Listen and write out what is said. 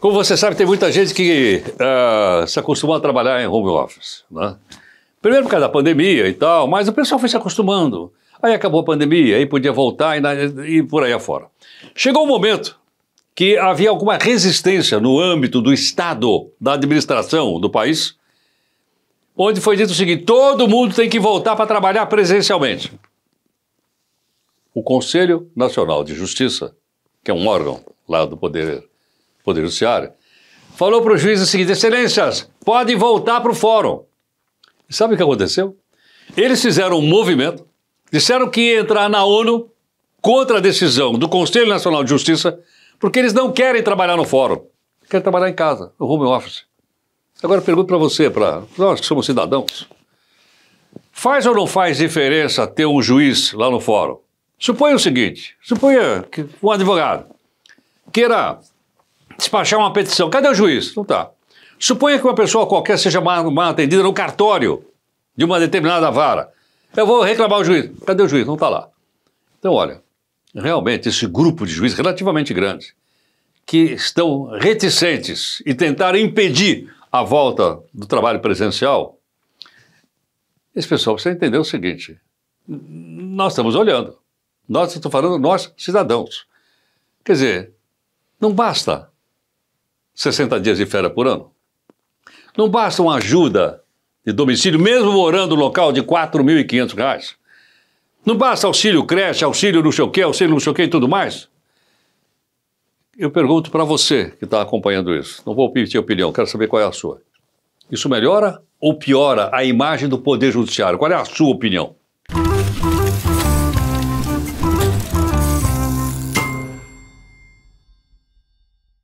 Como você sabe, tem muita gente que uh, se acostumou a trabalhar em home office. Né? Primeiro por causa da pandemia e tal, mas o pessoal foi se acostumando. Aí acabou a pandemia, aí podia voltar e, na, e por aí afora. Chegou um momento que havia alguma resistência no âmbito do Estado, da administração do país, onde foi dito o seguinte: todo mundo tem que voltar para trabalhar presencialmente. O Conselho Nacional de Justiça, que é um órgão lá do Poder Poder Judiciário, falou para o juiz o seguinte: Excelências, pode voltar para o fórum. E sabe o que aconteceu? Eles fizeram um movimento, disseram que ia entrar na ONU contra a decisão do Conselho Nacional de Justiça, porque eles não querem trabalhar no fórum, querem trabalhar em casa, no home office. Agora pergunto para você, para nós que somos cidadãos, faz ou não faz diferença ter um juiz lá no fórum? Suponha o seguinte, suponha que um advogado queira despachar uma petição. Cadê o juiz? Não está. Suponha que uma pessoa qualquer seja mal, mal atendida no cartório de uma determinada vara. Eu vou reclamar o juiz. Cadê o juiz? Não está lá. Então, olha, realmente esse grupo de juízes relativamente grande que estão reticentes e tentaram impedir a volta do trabalho presencial, esse pessoal precisa entender o seguinte: nós estamos olhando. Nós estamos falando, nós cidadãos. Quer dizer, não basta 60 dias de férias por ano? Não basta uma ajuda de domicílio, mesmo morando no local de R$ 4.500? Não basta auxílio creche, auxílio não sei o quê, auxílio não sei o quê e tudo mais? Eu pergunto para você que está acompanhando isso. Não vou pedir opinião, quero saber qual é a sua. Isso melhora ou piora a imagem do Poder Judiciário? Qual é a sua opinião?